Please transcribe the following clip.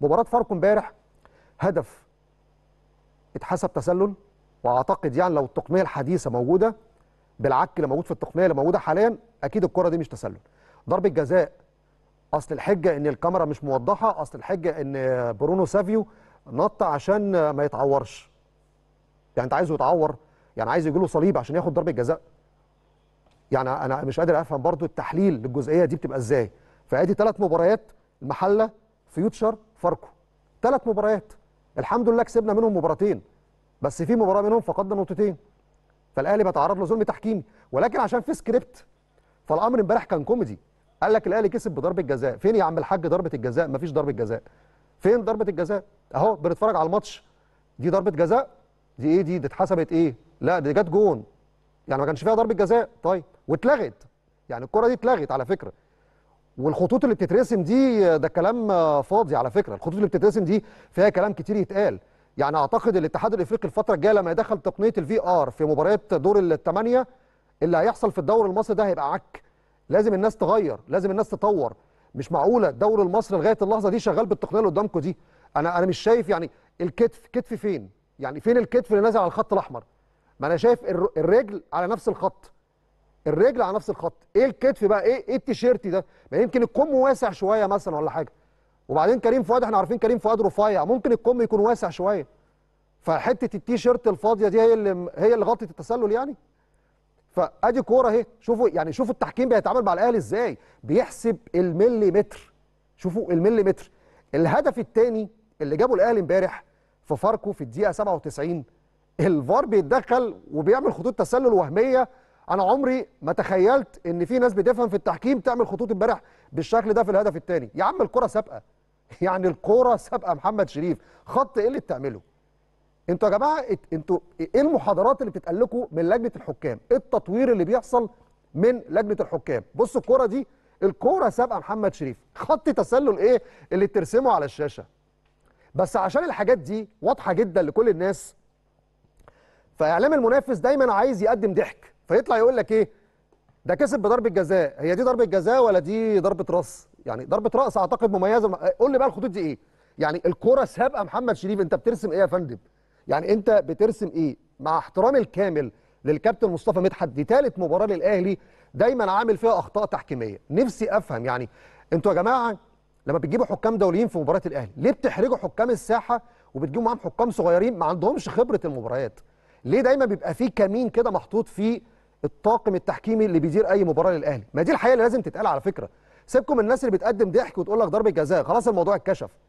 مباراه فاركو امبارح هدف اتحسب تسلل واعتقد يعني لو التقنيه الحديثه موجوده بالعك اللي موجود في التقنيه اللي موجوده حاليا اكيد الكره دي مش تسلل ضربه جزاء اصل الحجه ان الكاميرا مش موضحه اصل الحجه ان برونو سافيو نط عشان ما يتعورش يعني انت عايزه يتعور يعني عايز يجيله صليب عشان ياخد ضربه جزاء يعني انا مش قادر افهم برضو التحليل للجزئيه دي بتبقى ازاي فادي ثلاث مباريات المحله فيوتشر فاركو ثلاث مباريات الحمد لله كسبنا منهم مباراتين بس في مباراه منهم فقدنا نقطتين فالاهلي بيتعرض لظلم تحكيمي ولكن عشان في سكريبت فالامر امبارح كان كوميدي قال لك الاهلي كسب بضربه جزاء فين يا عم الحاج ضربه الجزاء مفيش ضربه جزاء فين ضربه الجزاء اهو بنتفرج على الماتش دي ضربه جزاء دي ايه دي دي اتحسبت ايه لا دي جت جون يعني ما كانش فيها ضربه جزاء طيب واتلغت يعني الكره دي اتلغت على فكره والخطوط اللي بتترسم دي ده كلام فاضي على فكره الخطوط اللي بتترسم دي فيها كلام كتير يتقال يعني اعتقد الاتحاد الافريقي الفتره الجايه لما يدخل تقنيه الفي ار في مباريات دور الثمانيه اللي هيحصل في الدوري المصري ده هيبقى عك لازم الناس تغير لازم الناس تطور مش معقوله الدوري المصري لغايه اللحظه دي شغال بالتقنيه اللي قدامكم دي انا انا مش شايف يعني الكتف كتف فين يعني فين الكتف اللي نازل على الخط الاحمر ما انا شايف الرجل على نفس الخط الرجل على نفس الخط ايه الكتف بقى ايه ايه التيشيرت ده ما يمكن الكم واسع شويه مثلا ولا حاجه وبعدين كريم فؤاد احنا عارفين كريم فؤاد رفيع ممكن الكم يكون واسع شويه فحته التيشيرت الفاضيه دي هي اللي هي اللي غطت التسلل يعني فادي كوره اهي شوفوا يعني شوفوا التحكيم بيتعامل مع الاهلي ازاي بيحسب المليمتر شوفوا المليمتر الهدف الثاني اللي جابه الاهلي امبارح في فاركو في الدقيقه 97 الفار بيتدخل وبيعمل خطوط تسلل وهميه انا عمري ما تخيلت ان في ناس بتفهم في التحكيم تعمل خطوط امبارح بالشكل ده في الهدف الثاني يا عم الكره سابقه يعني الكره سابقه محمد شريف خط ايه اللي بتعمله انتوا يا جماعه انتوا ايه المحاضرات اللي بتتقال لكم من لجنه الحكام ايه التطوير اللي بيحصل من لجنه الحكام بصوا الكره دي الكوره سابقه محمد شريف خط تسلل ايه اللي ترسمه على الشاشه بس عشان الحاجات دي واضحه جدا لكل الناس فاعلام المنافس دايما عايز يقدم ضحك فيطلع يقول لك ايه ده كسب بضربه جزاء هي دي ضربه جزاء ولا دي ضربه راس يعني ضربه راس اعتقد مميزه قول لي بقى الخطوط دي ايه يعني الكره سابقه محمد شريف انت بترسم ايه يا فندم يعني انت بترسم ايه مع احترامي الكامل للكابتن مصطفى مدحت دي ثالث مباراه للاهلي دايما عامل فيها اخطاء تحكيميه نفسي افهم يعني انتوا يا جماعه لما بتجيبوا حكام دوليين في مباراه الاهلي ليه بتحرجوا حكام الساحه وبتجيبوا معاهم حكام صغيرين ما عندهمش خبره المباريات ليه دايما بيبقى في كمين كده محطوط فيه الطاقم التحكيمي اللي بيدير اي مباراه للاهلي ما دي الحقيقه اللي لازم تتقال على فكره سيبكم الناس اللي بتقدم ضحك وتقول لك ضربه جزاء خلاص الموضوع اتكشف